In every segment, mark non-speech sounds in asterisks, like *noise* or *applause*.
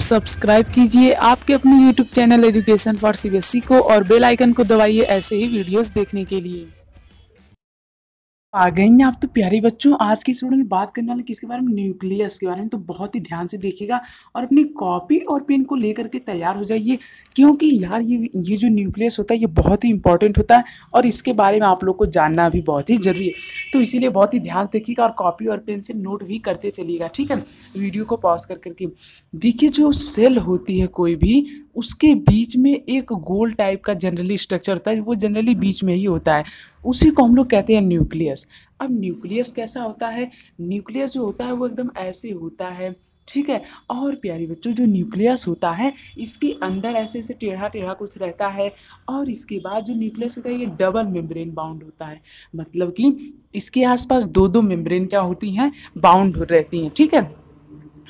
subscribe कीजिए आपके अपने YouTube channel education for C को और बेल आइकन को दबाइए ऐसे ही वीडियोस देखने के लिए आ गए आप तो प्यारे बच्चों आज की स्टूडेंट बात करने वाले किसके बारे में न्यूक्लियस के बारे में तो बहुत ही ध्यान से देखिएगा और अपनी कॉपी और पेन को लेकर के तैयार हो जाइए क्योंकि यार ये ये जो न्यूक्लियस होता है ये बहुत ही इंपॉर्टेंट होता है और इसके बारे में आप लोग को जानना भी बहुत ही जरूरी है तो इसीलिए बहुत ही ध्यान से देखिएगा और कॉपी और पेन से नोट भी करते चलिएगा ठीक है वीडियो को पॉज कर करके देखिए जो सेल होती है कोई भी उसके बीच में एक गोल टाइप का जनरली स्ट्रक्चर होता है वो जनरली बीच में ही होता है उसी को हम लोग कहते हैं न्यूक्लियस अब न्यूक्लियस कैसा होता है न्यूक्लियस जो होता है वो एकदम ऐसे होता है ठीक है और प्यारे बच्चों जो न्यूक्लियस होता है इसके अंदर ऐसे ऐसे टेढ़ा टेढ़ा कुछ रहता है और इसके बाद जो न्यूक्लियस होता है ये डबल मेम्ब्रेन बाउंड होता है मतलब कि इसके आसपास दो दो मेम्ब्रेन क्या होती हैं बाउंड रहती हैं ठीक है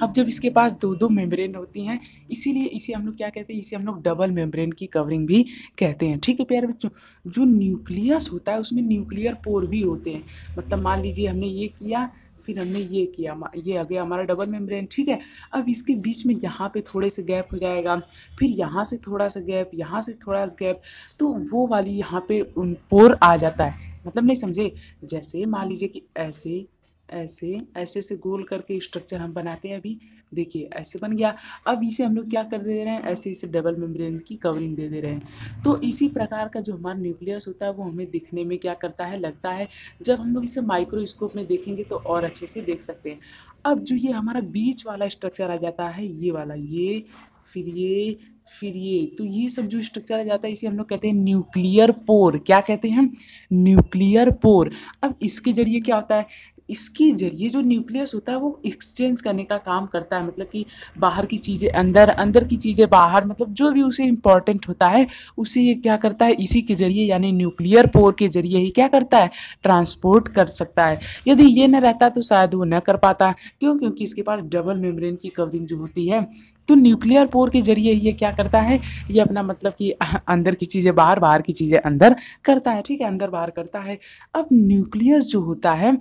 अब जब इसके पास दो दो मेम्ब्रेन होती हैं इसीलिए इसे हम लोग क्या कहते हैं इसे हम लोग डबल मेम्ब्रेन की कवरिंग भी कहते हैं ठीक है प्यारे बच्चों जो न्यूक्लियस होता है उसमें न्यूक्लियर पोर भी होते हैं मतलब मान लीजिए हमने ये किया फिर हमने ये किया ये आ गया हमारा डबल मेम्ब्रेन ठीक है अब इसके बीच में यहाँ पे थोड़े से गैप हो जाएगा फिर यहाँ से थोड़ा सा गैप यहाँ से थोड़ा सा गैप तो वो वाली यहाँ पे पोर आ जाता है मतलब नहीं समझे जैसे मान लीजिए कि ऐसे ऐसे ऐसे ऐसे गोल करके स्ट्रक्चर हम बनाते हैं अभी देखिए ऐसे बन गया अब इसे हम लोग क्या कर दे रहे हैं ऐसे इसे डबल मेम्ब्रेन की कवरिंग दे दे रहे हैं तो इसी प्रकार का जो हमारा न्यूक्लियस होता है वो हमें दिखने में क्या करता है लगता है जब हम लोग इसे माइक्रोस्कोप में देखेंगे तो और अच्छे से देख सकते हैं अब जो ये हमारा बीच वाला स्ट्रक्चर आ जाता है ये वाला ये फिर ये फिर ये तो ये सब जो स्ट्रक्चर आ जाता है इसे हम लोग कहते हैं न्यूक्लियर पोर क्या कहते हैं न्यूक्लियर पोर अब इसके जरिए क्या होता है इसके जरिए जो न्यूक्लियस होता है वो एक्सचेंज करने का काम करता है मतलब कि बाहर की चीज़ें अंदर अंदर की चीज़ें बाहर मतलब जो भी उसे इम्पॉर्टेंट होता है उसे ये क्या करता है इसी के जरिए यानी न्यूक्लियर पोर के जरिए ही क्या करता है ट्रांसपोर्ट कर सकता है यदि ये न रहता तो शायद वो न कर पाता क्यों क्योंकि इसके पास डबल मेम्ब्रेन की कवरिंग जो होती है तो न्यूक्लियर पोर के जरिए ये क्या करता है ये अपना मतलब कि *laughs* अंदर की चीज़ें बाहर बाहर की चीज़ें अंदर करता है ठीक है अंदर बाहर करता है अब न्यूक्लियस जो होता है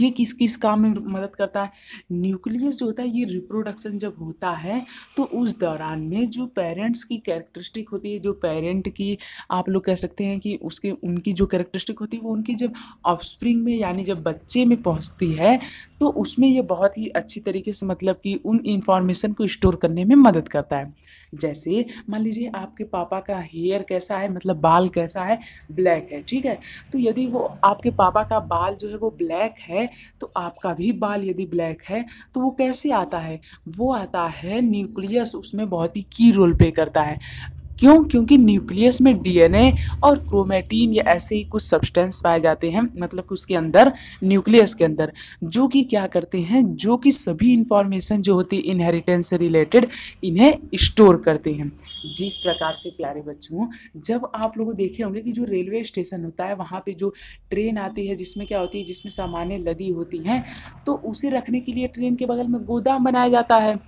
ये किस किस काम में मदद करता है न्यूक्लियस जो होता है ये रिप्रोडक्शन जब होता है तो उस दौरान में जो पेरेंट्स की कैरेक्टरिस्टिक होती है जो पेरेंट की आप लोग कह सकते हैं कि उसके उनकी जो कैरेक्टरिस्टिक होती है वो उनकी जब ऑफस्प्रिंग में यानी जब बच्चे में पहुंचती है तो उसमें ये बहुत ही अच्छी तरीके से मतलब कि उन इंफॉर्मेशन को स्टोर करने में मदद करता है जैसे मान लीजिए आपके पापा का हेयर कैसा है मतलब बाल कैसा है ब्लैक है ठीक है तो यदि वो आपके पापा का बाल जो है वो ब्लैक है तो आपका भी बाल यदि ब्लैक है तो वो कैसे आता है वो आता है न्यूक्लियस उसमें बहुत ही की रोल प्ले करता है क्यों क्योंकि न्यूक्लियस में डीएनए और क्रोमेटीन या ऐसे ही कुछ सब्सटेंस पाए जाते हैं मतलब कि उसके अंदर न्यूक्लियस के अंदर जो कि क्या करते हैं जो कि सभी इंफॉर्मेशन जो होती है इनहेरिटेंस से रिलेटेड इन्हें स्टोर करते हैं जिस प्रकार से प्यारे बच्चों जब आप लोग देखे होंगे कि जो रेलवे स्टेशन होता है वहाँ पर जो ट्रेन आती है जिसमें क्या होती है जिसमें सामान्य लदी होती हैं तो उसे रखने के लिए ट्रेन के बगल में गोदाम बनाया जाता है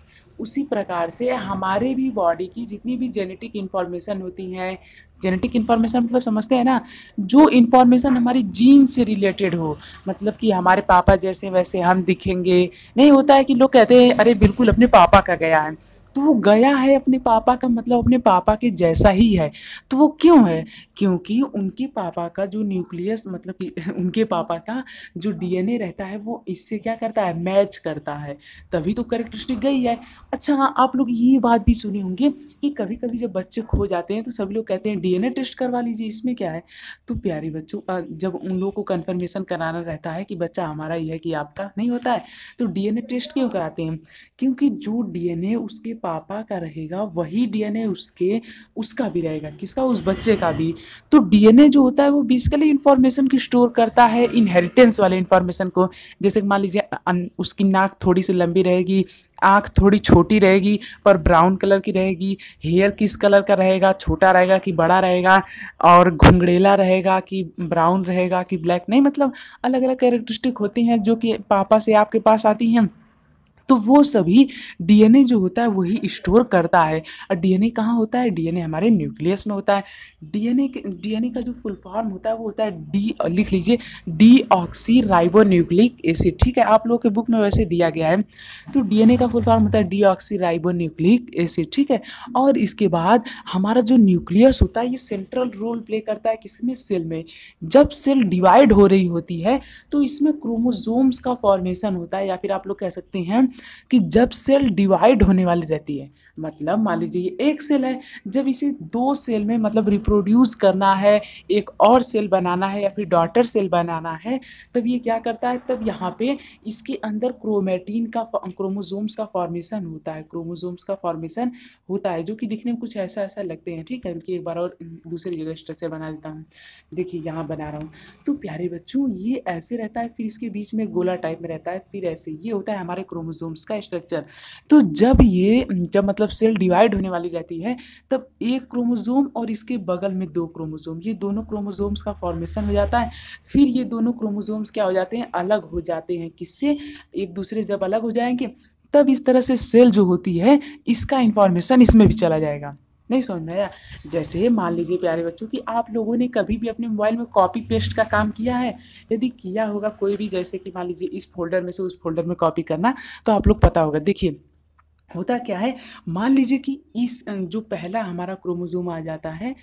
उसी प्रकार से हमारे भी बॉडी की जितनी भी जेनेटिक इन्फॉर्मेशन होती है जेनेटिक इन्फॉर्मेशन मतलब समझते हैं ना जो इन्फॉर्मेशन हमारी जीन से रिलेटेड हो मतलब कि हमारे पापा जैसे वैसे हम दिखेंगे नहीं होता है कि लोग कहते हैं अरे बिल्कुल अपने पापा का गया है तो वो गया है अपने पापा का मतलब अपने पापा के जैसा ही है तो वो क्यों है क्योंकि उनके पापा का जो न्यूक्लियस मतलब कि *laughs* उनके पापा का जो डीएनए रहता है वो इससे क्या करता है मैच करता है तभी तो करेक्टरिस्टिक गई है अच्छा हाँ आप लोग ये बात भी सुने होंगे कि कभी कभी जब बच्चे खो जाते हैं तो सभी लोग कहते हैं डीएनए टेस्ट करवा लीजिए इसमें क्या है तो प्यारे बच्चों जब उन लोगों को कन्फर्मेशन कराना रहता है कि बच्चा हमारा ही है कि आपका नहीं होता है तो डीएनए टेस्ट क्यों कराते हैं क्योंकि जो डीएनए उसके पापा का रहेगा वही डीएनए उसके उसका भी रहेगा किसका उस बच्चे का भी तो डीएनए जो होता है वो बेसिकली इन्फॉर्मेशन की स्टोर करता है इनहेरिटेंस वाले इन्फॉर्मेशन को जैसे मान लीजिए उसकी नाक थोड़ी सी लंबी रहेगी आँख थोड़ी छोटी रहेगी पर ब्राउन कलर की रहेगी हेयर किस कलर का रहेगा छोटा रहेगा कि बड़ा रहेगा और घुंघड़ेला रहेगा कि ब्राउन रहेगा कि ब्लैक नहीं मतलब अलग अलग कैरेक्टरिस्टिक होती हैं जो कि पापा से आपके पास आती हैं तो वो सभी डीएनए जो होता है वही स्टोर करता है और डीएनए कहाँ होता है डीएनए हमारे न्यूक्लियस में होता है डीएनए के डीएनए का जो फुल फॉर्म होता है वो होता है डी लिख लीजिए deoxyribonucleic acid ठीक है आप लोगों के बुक में वैसे दिया गया है तो डीएनए का फुल फॉर्म होता है deoxyribonucleic acid ठीक है और इसके बाद हमारा जो न्यूक्लियस होता है ये सेंट्रल रोल प्ले करता है किसमें सेल में जब सेल डिवाइड हो रही होती है तो इसमें क्रोमोजोम्स का फॉर्मेशन होता है या फिर आप लोग कह सकते हैं कि जब सेल डिवाइड होने वाली रहती है मतलब मान लीजिए ये एक सेल है जब इसे दो सेल में मतलब रिप्रोड्यूस करना है एक और सेल बनाना है या फिर डॉटर सेल बनाना है तब ये क्या करता है तब यहाँ पे इसके अंदर क्रोमेटीन का क्रोमोजोम्स का फॉर्मेशन होता है क्रोमोजोम्स का फॉर्मेशन होता है जो कि दिखने में कुछ ऐसा ऐसा लगते हैं ठीक है कि एक बार और दूसरी जगह स्ट्रक्चर बना देता हूँ देखिए यहाँ बना रहा हूँ तो प्यारे बच्चों ये ऐसे रहता है फिर इसके बीच में गोला टाइप में रहता है फिर ऐसे ये होता है हमारे क्रोमोजोम्स का स्ट्रक्चर तो जब ये जब मतलब मतलब सेल डिवाइड होने वाली रहती है तब एक क्रोमोजोम और इसके बगल में दो क्रोमोजोम ये दोनों क्रोमोजोम्स का फॉर्मेशन हो जाता है फिर ये दोनों क्रोमोजोम्स क्या हो जाते हैं अलग हो जाते हैं किससे एक दूसरे जब अलग हो जाएंगे तब इस तरह से सेल जो होती है इसका इन्फॉर्मेशन इसमें भी चला जाएगा नहीं समझ में आया जैसे मान लीजिए प्यारे बच्चों कि आप लोगों ने कभी भी अपने मोबाइल में कॉपी पेस्ट का काम किया है यदि किया होगा कोई भी जैसे कि मान लीजिए इस फोल्डर में से उस फोल्डर में कॉपी करना तो आप लोग पता होगा देखिए होता क्या है मान लीजिए कि इस जो पहला हमारा क्रोमोजोम आ जाता है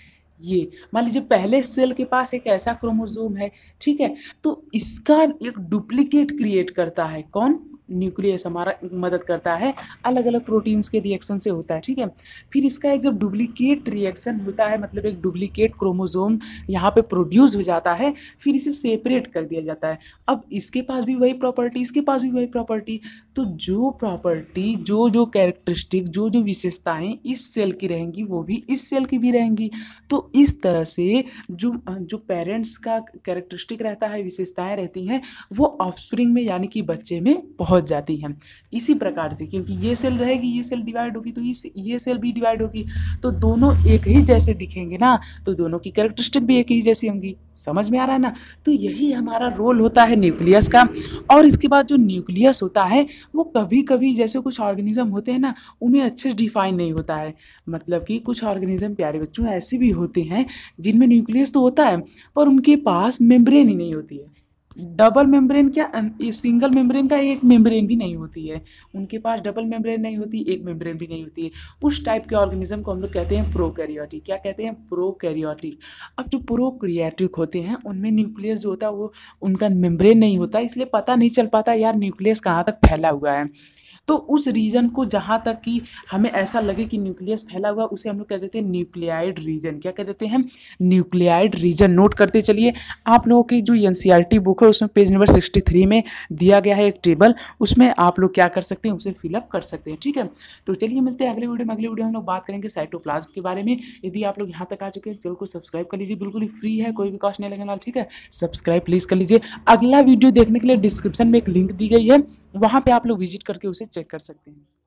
ये मान लीजिए पहले सेल के पास एक ऐसा क्रोमोजोम है ठीक है तो इसका एक डुप्लीकेट क्रिएट करता है कौन न्यूक्लियस हमारा मदद करता है अलग अलग प्रोटीन्स के रिएक्शन से होता है ठीक है फिर इसका एक जब डुप्लीकेट रिएक्शन होता है मतलब एक डुप्लीकेट क्रोमोजोम यहाँ पे प्रोड्यूस हो जाता है फिर इसे सेपरेट कर दिया जाता है अब इसके पास भी वही प्रॉपर्टी इसके पास भी वही प्रॉपर्टी तो जो प्रॉपर्टी जो जो कैरेक्टरिस्टिक जो जो विशेषताएं इस सेल की रहेंगी वो भी इस सेल की भी रहेंगी तो इस तरह से जो जो पेरेंट्स का कैरेक्टरिस्टिक रहता है विशेषताएं रहती हैं वो ऑफस्प्रिंग में यानी कि बच्चे में बहुत पहुंच जाती है इसी प्रकार से क्योंकि ये सेल रहेगी ये सेल डिवाइड होगी तो इस ये सेल भी डिवाइड होगी तो दोनों एक ही जैसे दिखेंगे ना तो दोनों की कैरेक्टरिस्टिक भी एक ही जैसी होंगी समझ में आ रहा है ना तो यही हमारा रोल होता है न्यूक्लियस का और इसके बाद जो न्यूक्लियस होता है वो कभी कभी जैसे कुछ ऑर्गेनिज्म होते हैं ना उन्हें अच्छे डिफाइन नहीं होता है मतलब कि कुछ ऑर्गेनिज्म प्यारे बच्चों ऐसे भी होते हैं जिनमें न्यूक्लियस तो होता है पर उनके पास मेम्ब्रेन ही नहीं होती है डबल मेम्ब्रेन क्या सिंगल मेम्ब्रेन का एक मेम्ब्रेन भी नहीं होती है उनके पास डबल मेम्ब्रेन नहीं होती एक मेम्ब्रेन भी नहीं होती है उस टाइप के ऑर्गेनिज्म को हम लोग कहते हैं प्रोकैरियोटिक क्या कहते हैं प्रोकैरियोटिक अब जो प्रोकैरियोटिक होते हैं उनमें न्यूक्लियस जो होता है वो उनका मेम्ब्रेन नहीं होता इसलिए पता नहीं चल पाता यार न्यूक्लियस कहाँ तक फैला हुआ है तो उस रीजन को जहाँ तक कि हमें ऐसा लगे कि न्यूक्लियस फैला हुआ उसे हम लोग कह देते हैं न्यूक्लियाइड रीजन क्या कह देते हैं न्यूक्लियाइड रीजन नोट करते चलिए आप लोगों की जो एन बुक e है उसमें पेज नंबर सिक्सटी में दिया गया है एक टेबल उसमें आप लोग क्या कर सकते हैं उसे फिलअप कर सकते हैं ठीक है तो चलिए मिलते हैं अगले वीडियो में अगले वीडियो हम लोग बात करेंगे साइटोप्लाज्म के बारे में यदि आप लोग यहाँ तक आ चुके हैं चैनल को सब्सक्राइब कर लीजिए बिल्कुल ही फ्री है कोई भी कॉस्ट नहीं लगने वाला ठीक है सब्सक्राइब प्लीज़ कर लीजिए अगला वीडियो देखने के लिए डिस्क्रिप्शन में एक लिंक दी गई है वहाँ पे आप लोग विजिट करके उसे चेक कर सकते हैं